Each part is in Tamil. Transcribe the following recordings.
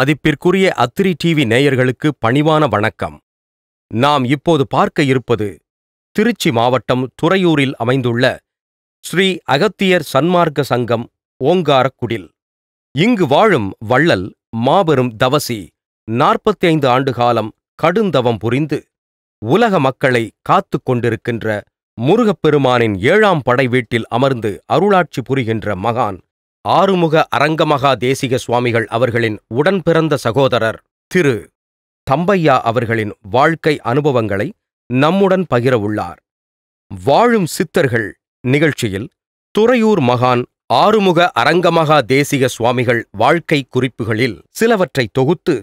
மதிப்பிற்குரிய அத்திரி டிவி நேயர்களுக்கு பணிவான வணக்கம் நாம் இப்போது பார்க்க இருப்பது திருச்சி மாவட்டம் துறையூரில் அமைந்துள்ள ஸ்ரீ அகத்தியர் சன்மார்க்க சங்கம் ஓங்காரக்குடில் இங்கு வாழும் வள்ளல் மாபெரும் தவசி நாற்பத்தி ஐந்து ஆண்டு காலம் கடுந்தவம் புரிந்து உலக மக்களை காத்து கொண்டிருக்கின்ற முருகப்பெருமானின் ஏழாம் படை வீட்டில் அமர்ந்து அருளாட்சி புரிகின்ற மகான் ஆறுமுக அரங்கமகா தேசிக சுவாமிகள் அவர்களின் உடன் பிறந்த சகோதரர் திரு தம்பையா அவர்களின் வாழ்க்கை அனுபவங்களை நம்முடன் பகிரவுள்ளார் வாழும் சித்தர்கள் நிகழ்ச்சியில் துறையூர் மகான் ஆறுமுக அரங்கமகா தேசிக சுவாமிகள் வாழ்க்கை குறிப்புகளில் சிலவற்றை தொகுத்து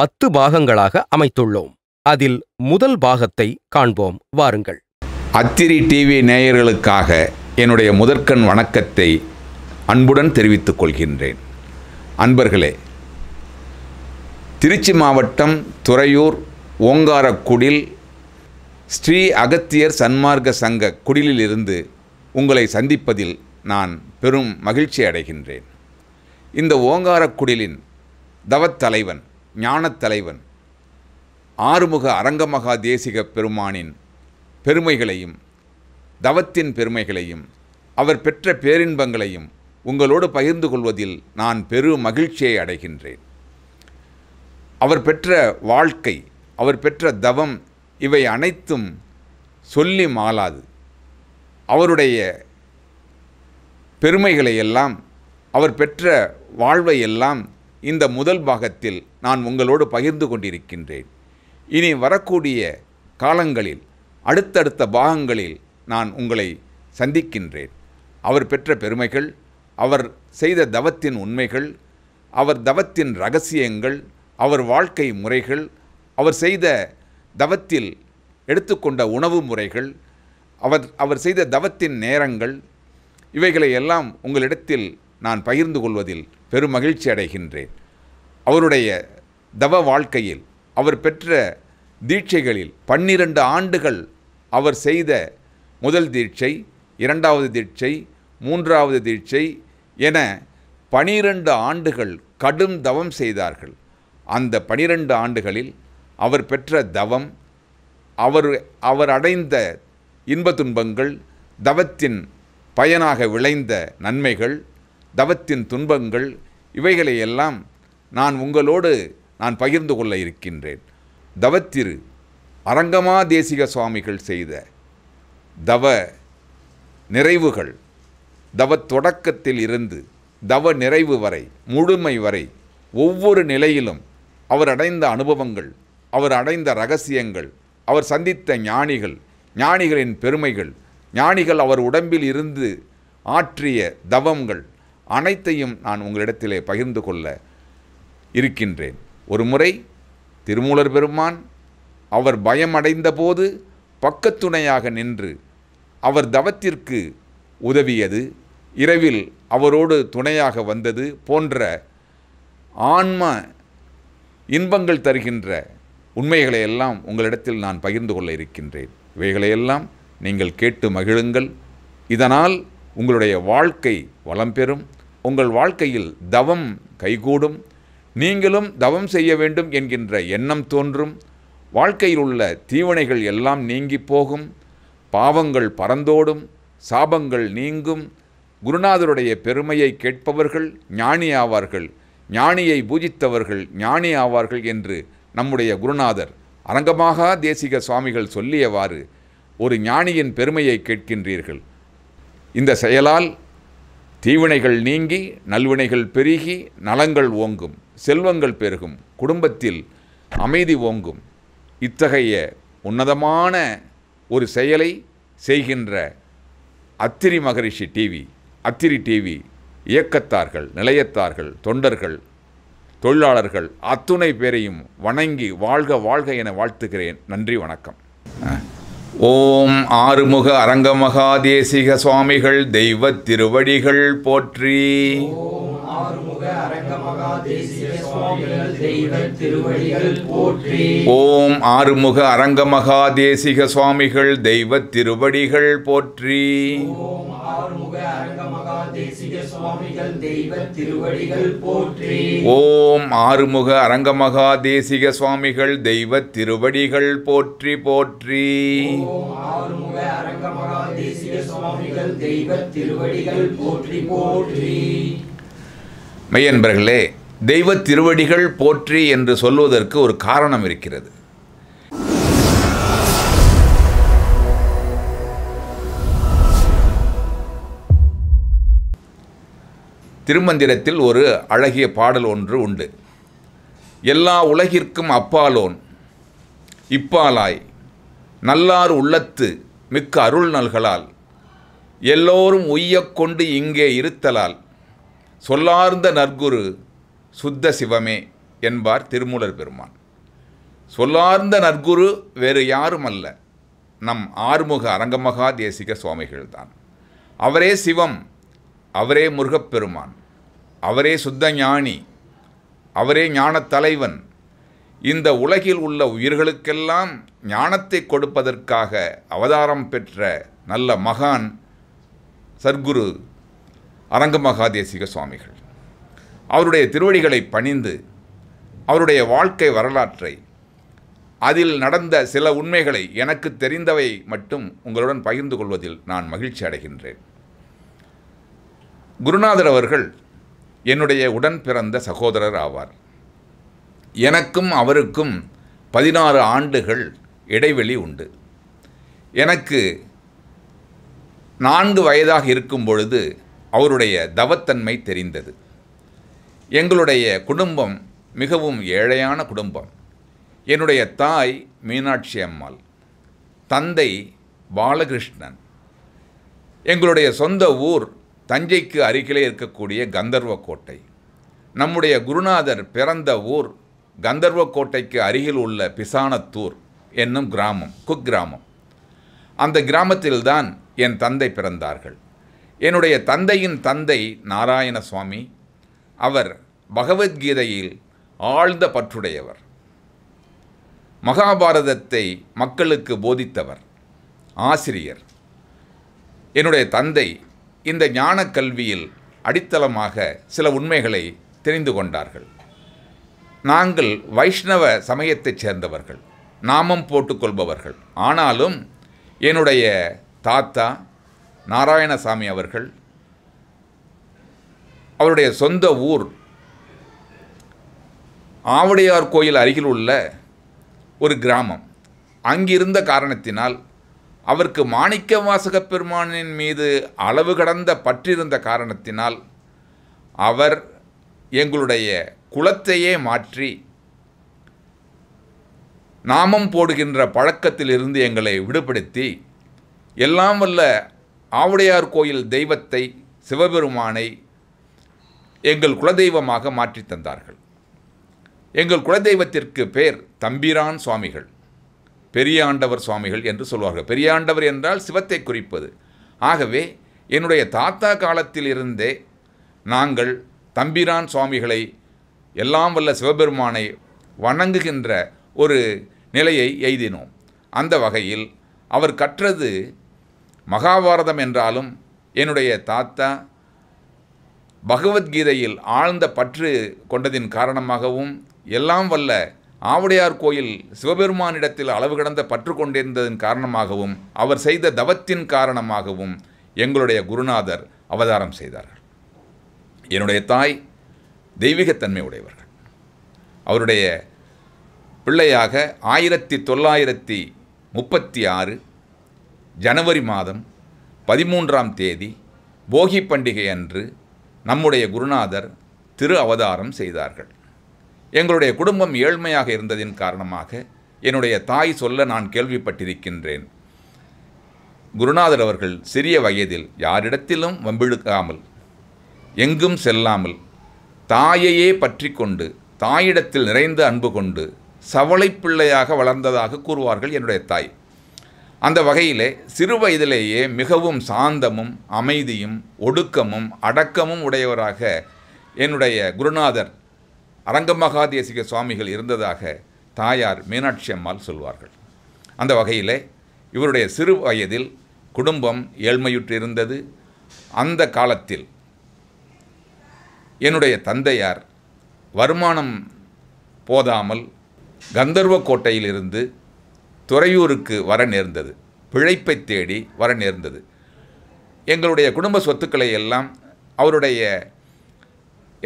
பத்து பாகங்களாக அமைத்துள்ளோம் அதில் முதல் பாகத்தை காண்போம் வாருங்கள் அத்திரி டிவி நேயர்களுக்காக என்னுடைய முதற்கண் வணக்கத்தை அன்புடன் தெரிவித்துக் கொள்கின்றேன் அன்பர்களே திருச்சி மாவட்டம் துறையூர் ஓங்காரக்குடில் ஸ்ரீ அகத்தியர் சன்மார்க்க சங்க குடிலிலிருந்து உங்களை சந்திப்பதில் நான் பெரும் மகிழ்ச்சி அடைகின்றேன் இந்த ஓங்காரக்குடிலின் தவத்தலைவன் ஞானத்தலைவன் ஆறுமுக அரங்கமகா தேசிக பெருமானின் பெருமைகளையும் தவத்தின் பெருமைகளையும் அவர் பெற்ற பேரின்பங்களையும் உங்களோடு பகிர்ந்து கொள்வதில் நான் பெரும் மகிழ்ச்சியை அடைகின்றேன் அவர் பெற்ற வாழ்க்கை அவர் பெற்ற தவம் இவை அனைத்தும் சொல்லி மாளாது அவருடைய பெருமைகளை எல்லாம் அவர் பெற்ற வாழ்வை எல்லாம் இந்த முதல் பாகத்தில் நான் உங்களோடு பகிர்ந்து கொண்டிருக்கின்றேன் இனி வரக்கூடிய காலங்களில் அடுத்தடுத்த பாகங்களில் நான் உங்களை சந்திக்கின்றேன் அவர் பெற்ற பெருமைகள் அவர் செய்த தவத்தின் உண்மைகள் அவர் தவத்தின் ரகசியங்கள் அவர் வாழ்க்கை முறைகள் அவர் செய்த தவத்தில் எடுத்துக்கொண்ட உணவு முறைகள் அவர் அவர் செய்த தவத்தின் நேரங்கள் இவைகளை எல்லாம் உங்களிடத்தில் நான் பகிர்ந்து கொள்வதில் பெரும் மகிழ்ச்சி அடைகின்றேன் அவருடைய தவ வாழ்க்கையில் அவர் பெற்ற தீட்சைகளில் பன்னிரண்டு ஆண்டுகள் அவர் செய்த முதல் தீட்சை இரண்டாவது தீட்சை மூன்றாவது தீட்சை என பனிரெண்டு ஆண்டுகள் கடும் தவம் செய்தார்கள் அந்த பனிரெண்டு ஆண்டுகளில் அவர் பெற்ற தவம் அவர் அவர் அடைந்த இன்ப துன்பங்கள் தவத்தின் பயனாக விளைந்த நன்மைகள் தவத்தின் துன்பங்கள் இவைகளையெல்லாம் நான் உங்களோடு நான் பகிர்ந்து கொள்ள இருக்கின்றேன் தவத்திரு அரங்கமா தேசிக சுவாமிகள் செய்த தவ நிறைவுகள் தவ தொடக்கத்தில் இருந்து தவ நிறைவு வரை முழுமை வரை ஒவ்வொரு நிலையிலும் அவர் அடைந்த அனுபவங்கள் அவர் அடைந்த ரகசியங்கள் அவர் சந்தித்த ஞானிகள் ஞானிகளின் பெருமைகள் ஞானிகள் அவர் உடம்பில் இருந்து ஆற்றிய தவங்கள் அனைத்தையும் நான் உங்களிடத்திலே பகிர்ந்து கொள்ள இருக்கின்றேன் ஒரு முறை திருமூலர் பெருமான் அவர் பயமடைந்தபோது பக்கத்துணையாக நின்று அவர் தவத்திற்கு உதவியது இரவில் அவரோடு துணையாக வந்தது போன்ற ஆன்ம இன்பங்கள் தருகின்ற உண்மைகளை எல்லாம் உங்களிடத்தில் நான் பகிர்ந்து கொள்ள இருக்கின்றேன் இவைகளையெல்லாம் நீங்கள் கேட்டு மகிழுங்கள் இதனால் உங்களுடைய வாழ்க்கை வளம் பெறும் உங்கள் வாழ்க்கையில் தவம் கைகூடும் நீங்களும் தவம் செய்ய வேண்டும் என்கின்ற எண்ணம் தோன்றும் வாழ்க்கையில் உள்ள தீவனைகள் எல்லாம் நீங்கி போகும் பாவங்கள் பறந்தோடும் சாபங்கள் நீங்கும் குருநாதருடைய பெருமையை கேட்பவர்கள் ஞானி ஆவார்கள் ஞானியை பூஜித்தவர்கள் ஞானி ஆவார்கள் என்று நம்முடைய குருநாதர் அரங்கமாக தேசிக சுவாமிகள் சொல்லியவாறு ஒரு ஞானியின் பெருமையை கேட்கின்றீர்கள் இந்த செயலால் தீவினைகள் நீங்கி நல்வினைகள் பெருகி நலங்கள் ஓங்கும் செல்வங்கள் பெருகும் குடும்பத்தில் அமைதி ஓங்கும் இத்தகைய உன்னதமான ஒரு செயலை செய்கின்ற அத்திரி மகரிஷி டிவி அத்திரி டிவி இயக்கத்தார்கள் நிலையத்தார்கள் தொண்டர்கள் தொழிலாளர்கள் அத்துணை பேரையும் வணங்கி வாழ்க வாழ்க என வாழ்த்துகிறேன் நன்றி வணக்கம் ஓம் ஆறுமுக அரங்கமகா தேசிக சுவாமிகள் தெய்வத் திருவடிகள் போற்றி ஓம் ஆறுமுக அரங்கமகா தேசிக சுவாமிகள் தெய்வ திருவடிகள் போற்றி ஓம் ஆறுமுக அரங்கமகா தேசிக சுவாமிகள் தெய்வ திருவடிகள் போற்றி போற்றி தேசிக சுவாமிகள் தெய்வ திருவடிகள் போற்றி போற்றி மெய்யன்பர்களே தெய்வ திருவடிகள் போற்றி என்று சொல்வதற்கு ஒரு காரணம் இருக்கிறது திருமந்திரத்தில் ஒரு அழகிய பாடல் ஒன்று உண்டு எல்லா உலகிற்கும் அப்பாலோன் இப்பாலாய் நல்லார் உள்ளத்து மிக்க அருள் நல்களால் எல்லோரும் உய்யக்கொண்டு இங்கே இருத்தலால் சொல்லார்ந்த நற்குரு சுத்த சிவமே என்பார் திருமூலர் பெருமான் சொல்லார்ந்த நற்குரு வேறு யாரும் அல்ல நம் ஆறுமுக அரங்கமகா தேசிக சுவாமிகள்தான் அவரே சிவம் அவரே முருகப்பெருமான் அவரே சுத்த ஞானி அவரே ஞானத் தலைவன் இந்த உலகில் உள்ள உயிர்களுக்கெல்லாம் ஞானத்தை கொடுப்பதற்காக அவதாரம் பெற்ற நல்ல மகான் சர்க்குரு அரங்க மகாதேசிக சுவாமிகள் அவருடைய திருவடிகளை பணிந்து அவருடைய வாழ்க்கை வரலாற்றை அதில் நடந்த சில உண்மைகளை எனக்கு தெரிந்தவை மட்டும் உங்களுடன் பகிர்ந்து கொள்வதில் நான் மகிழ்ச்சி அடைகின்றேன் குருநாதர் அவர்கள் என்னுடைய உடன் பிறந்த சகோதரர் ஆவார் எனக்கும் அவருக்கும் பதினாறு ஆண்டுகள் இடைவெளி உண்டு எனக்கு நான்கு வயதாக இருக்கும் பொழுது அவருடைய தவத்தன்மை தெரிந்தது எங்களுடைய குடும்பம் மிகவும் ஏழையான குடும்பம் என்னுடைய தாய் மீனாட்சி அம்மாள் தந்தை பாலகிருஷ்ணன் எங்களுடைய சொந்த ஊர் தஞ்சைக்கு அருகிலே இருக்கக்கூடிய கந்தர்வக்கோட்டை நம்முடைய குருநாதர் பிறந்த ஊர் கந்தர்வக்கோட்டைக்கு அருகில் உள்ள பிசானத்தூர் என்னும் கிராமம் குக்கிராமம் அந்த கிராமத்தில்தான் என் தந்தை பிறந்தார்கள் என்னுடைய தந்தையின் தந்தை நாராயண சுவாமி அவர் பகவத்கீதையில் ஆழ்ந்த பற்றுடையவர் மகாபாரதத்தை மக்களுக்கு போதித்தவர் ஆசிரியர் என்னுடைய தந்தை இந்த ஞான கல்வியில் அடித்தளமாக சில உண்மைகளை தெரிந்து கொண்டார்கள் நாங்கள் வைஷ்ணவ சமயத்தைச் சேர்ந்தவர்கள் நாமம் போட்டுக்கொள்பவர்கள் ஆனாலும் என்னுடைய தாத்தா நாராயணசாமி அவர்கள் அவருடைய சொந்த ஊர் ஆவடையார் கோயில் அருகில் உள்ள ஒரு கிராமம் அங்கிருந்த காரணத்தினால் அவருக்கு மாணிக்க வாசக பெருமானின் மீது அளவு கடந்த பற்றிருந்த காரணத்தினால் அவர் எங்களுடைய குலத்தையே மாற்றி நாமம் போடுகின்ற பழக்கத்திலிருந்து எங்களை விடுபடுத்தி எல்லாம் வல்ல ஆவுடையார் கோயில் தெய்வத்தை சிவபெருமானை எங்கள் குலதெய்வமாக மாற்றி தந்தார்கள் எங்கள் குலதெய்வத்திற்கு பேர் தம்பிரான் சுவாமிகள் பெரியாண்டவர் சுவாமிகள் என்று சொல்வார்கள் பெரியாண்டவர் என்றால் சிவத்தை குறிப்பது ஆகவே என்னுடைய தாத்தா காலத்திலிருந்தே நாங்கள் தம்பிரான் சுவாமிகளை எல்லாம் வல்ல சிவபெருமானை வணங்குகின்ற ஒரு நிலையை எய்தினோம் அந்த வகையில் அவர் கற்றது மகாபாரதம் என்றாலும் என்னுடைய தாத்தா பகவத்கீதையில் ஆழ்ந்த பற்று கொண்டதின் காரணமாகவும் எல்லாம் வல்ல ஆவுடையார் கோயில் சிவபெருமானிடத்தில் அளவு கடந்த பற்று கொண்டிருந்ததன் காரணமாகவும் அவர் செய்த தவத்தின் காரணமாகவும் எங்களுடைய குருநாதர் அவதாரம் செய்தார்கள் என்னுடைய தாய் தெய்வீகத்தன்மை உடையவர்கள் அவருடைய பிள்ளையாக ஆயிரத்தி தொள்ளாயிரத்தி முப்பத்தி ஆறு ஜனவரி மாதம் பதிமூன்றாம் தேதி போகி பண்டிகை அன்று நம்முடைய குருநாதர் திரு அவதாரம் செய்தார்கள் எங்களுடைய குடும்பம் ஏழ்மையாக இருந்ததின் காரணமாக என்னுடைய தாய் சொல்ல நான் கேள்விப்பட்டிருக்கின்றேன் குருநாதர் அவர்கள் சிறிய வயதில் யாரிடத்திலும் வம்பிழுக்காமல் எங்கும் செல்லாமல் தாயையே பற்றி கொண்டு தாயிடத்தில் நிறைந்த அன்பு கொண்டு சவளை பிள்ளையாக வளர்ந்ததாக கூறுவார்கள் என்னுடைய தாய் அந்த வகையிலே சிறு வயதிலேயே மிகவும் சாந்தமும் அமைதியும் ஒடுக்கமும் அடக்கமும் உடையவராக என்னுடைய குருநாதர் அரங்கமகாதேசிக சுவாமிகள் இருந்ததாக தாயார் மீனாட்சி அம்மாள் சொல்வார்கள் அந்த வகையிலே இவருடைய சிறு வயதில் குடும்பம் ஏழ்மையுற்றிருந்தது அந்த காலத்தில் என்னுடைய தந்தையார் வருமானம் போதாமல் கந்தர்வ கோட்டையிலிருந்து துறையூருக்கு வர நேர்ந்தது பிழைப்பை தேடி வர நேர்ந்தது எங்களுடைய குடும்ப சொத்துக்களை எல்லாம் அவருடைய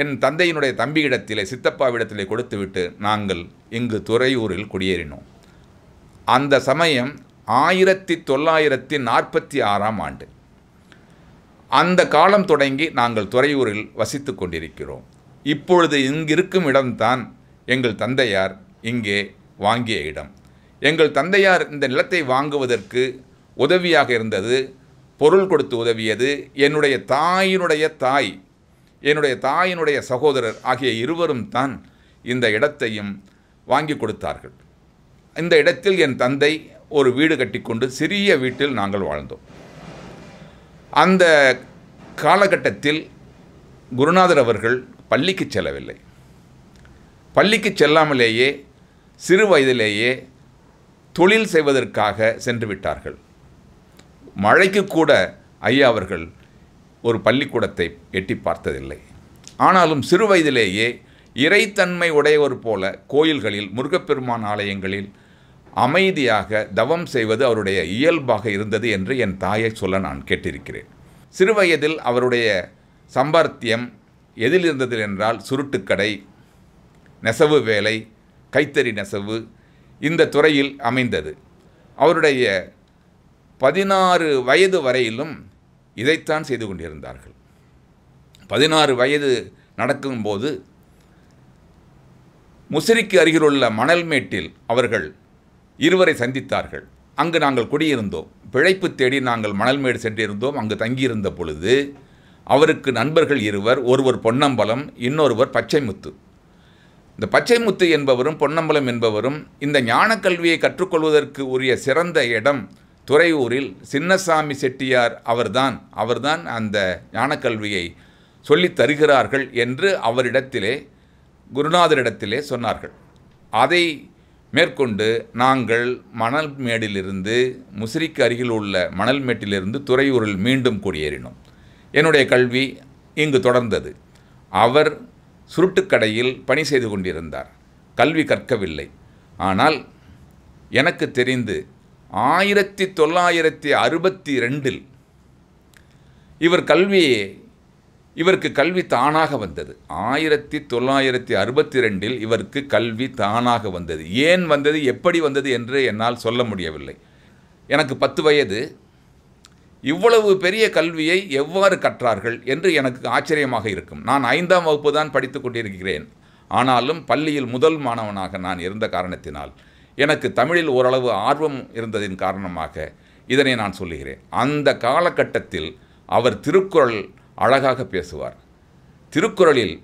என் தந்தையினுடைய தம்பியிடத்திலே சித்தப்பாவிடத்திலே கொடுத்துவிட்டு நாங்கள் இங்கு துறையூரில் குடியேறினோம் அந்த சமயம் ஆயிரத்தி தொள்ளாயிரத்தி நாற்பத்தி ஆறாம் ஆண்டு அந்த காலம் தொடங்கி நாங்கள் துறையூரில் வசித்து கொண்டிருக்கிறோம் இப்பொழுது இங்கிருக்கும் இடம்தான் எங்கள் தந்தையார் இங்கே வாங்கிய இடம் எங்கள் தந்தையார் இந்த நிலத்தை வாங்குவதற்கு உதவியாக இருந்தது பொருள் கொடுத்து உதவியது என்னுடைய தாயினுடைய தாய் என்னுடைய தாயினுடைய சகோதரர் ஆகிய இருவரும் தான் இந்த இடத்தையும் வாங்கி கொடுத்தார்கள் இந்த இடத்தில் என் தந்தை ஒரு வீடு கட்டிக்கொண்டு சிறிய வீட்டில் நாங்கள் வாழ்ந்தோம் அந்த காலகட்டத்தில் குருநாதர் அவர்கள் பள்ளிக்கு செல்லவில்லை பள்ளிக்கு செல்லாமலேயே சிறு வயதிலேயே தொழில் செய்வதற்காக சென்று விட்டார்கள் மழைக்கு கூட ஐயா அவர்கள் ஒரு பள்ளிக்கூடத்தை எட்டி பார்த்ததில்லை ஆனாலும் சிறு வயதிலேயே இறைத்தன்மை உடையவர் போல கோயில்களில் முருகப்பெருமான் ஆலயங்களில் அமைதியாக தவம் செய்வது அவருடைய இயல்பாக இருந்தது என்று என் தாயை சொல்ல நான் கேட்டிருக்கிறேன் சிறுவயதில் அவருடைய சம்பார்த்தியம் எதில் இருந்தது என்றால் சுருட்டுக்கடை நெசவு வேலை கைத்தறி நெசவு இந்த துறையில் அமைந்தது அவருடைய பதினாறு வயது வரையிலும் இதைத்தான் செய்து கொண்டிருந்தார்கள் பதினாறு வயது நடக்கும்போது முசிறிக்கு அருகிலுள்ள மணல்மேட்டில் அவர்கள் இருவரை சந்தித்தார்கள் அங்கு நாங்கள் குடியிருந்தோம் பிழைப்பு தேடி நாங்கள் மணல்மேடு சென்றிருந்தோம் அங்கு தங்கியிருந்த பொழுது அவருக்கு நண்பர்கள் இருவர் ஒருவர் பொன்னம்பலம் இன்னொருவர் பச்சைமுத்து இந்த பச்சைமுத்து என்பவரும் பொன்னம்பலம் என்பவரும் இந்த ஞான கல்வியை கற்றுக்கொள்வதற்கு உரிய சிறந்த இடம் துறையூரில் சின்னசாமி செட்டியார் அவர்தான் அவர்தான் அந்த ஞானக்கல்வியை சொல்லித் தருகிறார்கள் என்று அவரிடத்திலே குருநாதரிடத்திலே சொன்னார்கள் அதை மேற்கொண்டு நாங்கள் மணல் மேடிலிருந்து முசிறிக்கு அருகில் உள்ள மணல் மேட்டிலிருந்து துறையூரில் மீண்டும் குடியேறினோம் என்னுடைய கல்வி இங்கு தொடர்ந்தது அவர் சுருட்டுக்கடையில் பணி செய்து கொண்டிருந்தார் கல்வி கற்கவில்லை ஆனால் எனக்கு தெரிந்து ஆயிரத்தி தொள்ளாயிரத்தி அறுபத்தி ரெண்டில் இவர் கல்வியே இவருக்கு கல்வி தானாக வந்தது ஆயிரத்தி தொள்ளாயிரத்தி அறுபத்தி ரெண்டில் இவருக்கு கல்வி தானாக வந்தது ஏன் வந்தது எப்படி வந்தது என்று என்னால் சொல்ல முடியவில்லை எனக்கு பத்து வயது இவ்வளவு பெரிய கல்வியை எவ்வாறு கற்றார்கள் என்று எனக்கு ஆச்சரியமாக இருக்கும் நான் ஐந்தாம் வகுப்பு தான் படித்து கொண்டிருக்கிறேன் ஆனாலும் பள்ளியில் முதல் மாணவனாக நான் இருந்த காரணத்தினால் எனக்கு தமிழில் ஓரளவு ஆர்வம் இருந்ததின் காரணமாக இதனை நான் சொல்லுகிறேன் அந்த காலகட்டத்தில் அவர் திருக்குறள் அழகாக பேசுவார் திருக்குறளில்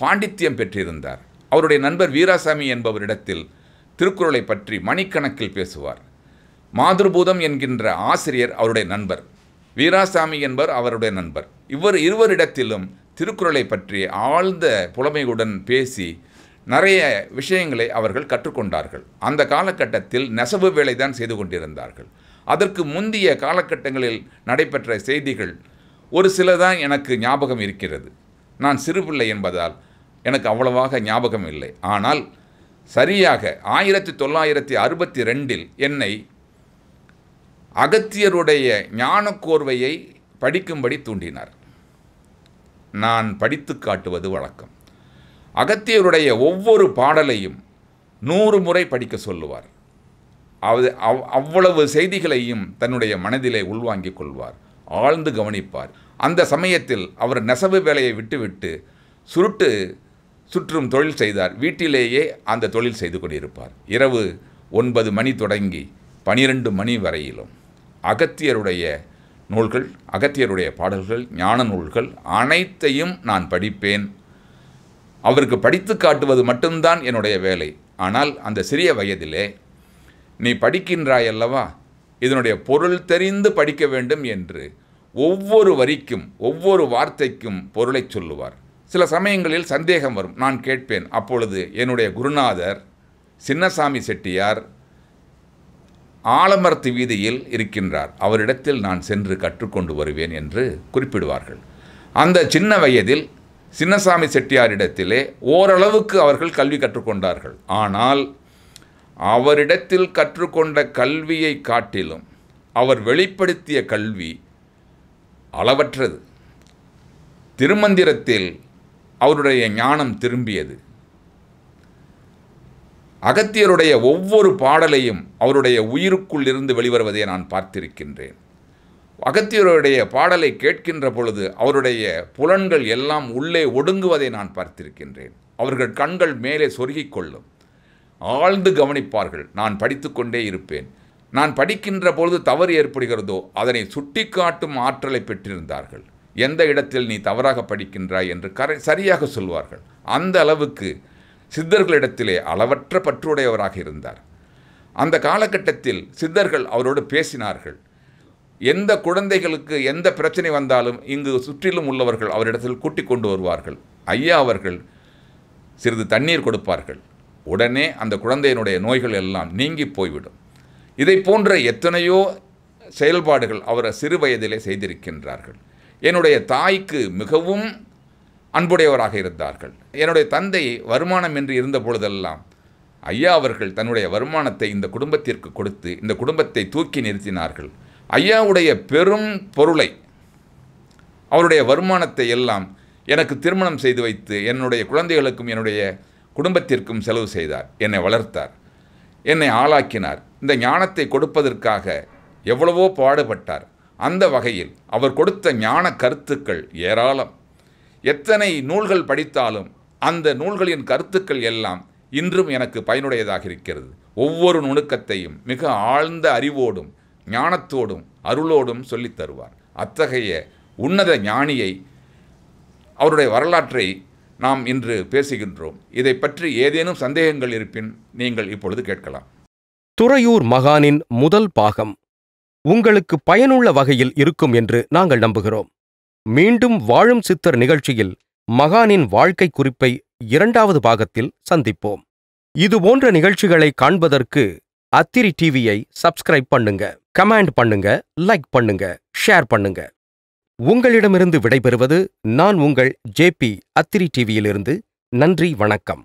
பாண்டித்யம் பெற்றிருந்தார் அவருடைய நண்பர் வீராசாமி என்பவரிடத்தில் திருக்குறளை பற்றி மணிக்கணக்கில் பேசுவார் மாதிருபூதம் என்கின்ற ஆசிரியர் அவருடைய நண்பர் வீராசாமி என்பவர் அவருடைய நண்பர் இவர் இருவரிடத்திலும் திருக்குறளை பற்றி ஆழ்ந்த புலமையுடன் பேசி நிறைய விஷயங்களை அவர்கள் கற்றுக்கொண்டார்கள் அந்த காலகட்டத்தில் நெசவு வேலை தான் செய்து கொண்டிருந்தார்கள் அதற்கு முந்தைய காலகட்டங்களில் நடைபெற்ற செய்திகள் ஒரு சில தான் எனக்கு ஞாபகம் இருக்கிறது நான் சிறுபிள்ளை என்பதால் எனக்கு அவ்வளவாக ஞாபகம் இல்லை ஆனால் சரியாக ஆயிரத்தி தொள்ளாயிரத்தி அறுபத்தி ரெண்டில் என்னை அகத்தியருடைய ஞான கோர்வையை படிக்கும்படி தூண்டினார் நான் படித்து காட்டுவது வழக்கம் அகத்தியருடைய ஒவ்வொரு பாடலையும் நூறு முறை படிக்க சொல்லுவார் அது அவ் அவ்வளவு செய்திகளையும் தன்னுடைய மனதிலே உள்வாங்கிக் கொள்வார் ஆழ்ந்து கவனிப்பார் அந்த சமயத்தில் அவர் நெசவு வேலையை விட்டுவிட்டு சுருட்டு சுற்றும் தொழில் செய்தார் வீட்டிலேயே அந்த தொழில் செய்து கொண்டிருப்பார் இரவு ஒன்பது மணி தொடங்கி பனிரெண்டு மணி வரையிலும் அகத்தியருடைய நூல்கள் அகத்தியருடைய பாடல்கள் ஞான நூல்கள் அனைத்தையும் நான் படிப்பேன் அவருக்கு படித்து காட்டுவது மட்டும்தான் என்னுடைய வேலை ஆனால் அந்த சிறிய வயதிலே நீ படிக்கின்றாய் அல்லவா இதனுடைய பொருள் தெரிந்து படிக்க வேண்டும் என்று ஒவ்வொரு வரிக்கும் ஒவ்வொரு வார்த்தைக்கும் பொருளை சொல்லுவார் சில சமயங்களில் சந்தேகம் வரும் நான் கேட்பேன் அப்பொழுது என்னுடைய குருநாதர் சின்னசாமி செட்டியார் ஆலமரத்து வீதியில் இருக்கின்றார் அவரிடத்தில் நான் சென்று கற்றுக்கொண்டு வருவேன் என்று குறிப்பிடுவார்கள் அந்த சின்ன வயதில் சின்னசாமி செட்டியாரிடத்திலே ஓரளவுக்கு அவர்கள் கல்வி கற்றுக்கொண்டார்கள் ஆனால் அவரிடத்தில் கற்றுக்கொண்ட கல்வியை காட்டிலும் அவர் வெளிப்படுத்திய கல்வி அளவற்றது திருமந்திரத்தில் அவருடைய ஞானம் திரும்பியது அகத்தியருடைய ஒவ்வொரு பாடலையும் அவருடைய உயிருக்குள் இருந்து வெளிவருவதை நான் பார்த்திருக்கின்றேன் அகத்தியருடைய பாடலை கேட்கின்ற பொழுது அவருடைய புலன்கள் எல்லாம் உள்ளே ஒடுங்குவதை நான் பார்த்திருக்கின்றேன் அவர்கள் கண்கள் மேலே சொருகிக் கொள்ளும் ஆழ்ந்து கவனிப்பார்கள் நான் படித்துக்கொண்டே இருப்பேன் நான் படிக்கின்ற பொழுது தவறு ஏற்படுகிறதோ அதனை சுட்டிக்காட்டும் ஆற்றலை பெற்றிருந்தார்கள் எந்த இடத்தில் நீ தவறாக படிக்கின்றாய் என்று கரை சரியாக சொல்வார்கள் அந்த அளவுக்கு சித்தர்களிடத்திலே அளவற்ற பற்றுடையவராக இருந்தார் அந்த காலகட்டத்தில் சித்தர்கள் அவரோடு பேசினார்கள் எந்த குழந்தைகளுக்கு எந்த பிரச்சனை வந்தாலும் இங்கு சுற்றிலும் உள்ளவர்கள் அவரிடத்தில் கூட்டிக் கொண்டு வருவார்கள் ஐயா அவர்கள் சிறிது தண்ணீர் கொடுப்பார்கள் உடனே அந்த குழந்தையினுடைய நோய்கள் எல்லாம் நீங்கி போய்விடும் இதை போன்ற எத்தனையோ செயல்பாடுகள் அவரை சிறு வயதிலே செய்திருக்கின்றார்கள் என்னுடைய தாய்க்கு மிகவும் அன்புடையவராக இருந்தார்கள் என்னுடைய தந்தை வருமானம் என்று இருந்த பொழுதெல்லாம் ஐயா அவர்கள் தன்னுடைய வருமானத்தை இந்த குடும்பத்திற்கு கொடுத்து இந்த குடும்பத்தை தூக்கி நிறுத்தினார்கள் ஐயாவுடைய பெரும் பொருளை அவருடைய வருமானத்தை எல்லாம் எனக்கு திருமணம் செய்து வைத்து என்னுடைய குழந்தைகளுக்கும் என்னுடைய குடும்பத்திற்கும் செலவு செய்தார் என்னை வளர்த்தார் என்னை ஆளாக்கினார் இந்த ஞானத்தை கொடுப்பதற்காக எவ்வளவோ பாடுபட்டார் அந்த வகையில் அவர் கொடுத்த ஞான கருத்துக்கள் ஏராளம் எத்தனை நூல்கள் படித்தாலும் அந்த நூல்களின் கருத்துக்கள் எல்லாம் இன்றும் எனக்கு பயனுடையதாக இருக்கிறது ஒவ்வொரு நுணுக்கத்தையும் மிக ஆழ்ந்த அறிவோடும் ஞானத்தோடும் அருளோடும் சொல்லித் தருவார் அத்தகைய உன்னத ஞானியை அவருடைய வரலாற்றை நாம் இன்று பேசுகின்றோம் இதை பற்றி ஏதேனும் சந்தேகங்கள் இருப்பின் நீங்கள் இப்பொழுது கேட்கலாம் துறையூர் மகானின் முதல் பாகம் உங்களுக்கு பயனுள்ள வகையில் இருக்கும் என்று நாங்கள் நம்புகிறோம் மீண்டும் வாழும் சித்தர் நிகழ்ச்சியில் மகானின் வாழ்க்கை குறிப்பை இரண்டாவது பாகத்தில் சந்திப்போம் இதுபோன்ற நிகழ்ச்சிகளை காண்பதற்கு அத்திரி டிவியை சப்ஸ்கிரைப் பண்ணுங்க கமெண்ட் பண்ணுங்க லைக் பண்ணுங்க ஷேர் பண்ணுங்க உங்களிடமிருந்து விடைபெறுவது நான் உங்கள் ஜேபி அத்திரி டிவியிலிருந்து நன்றி வணக்கம்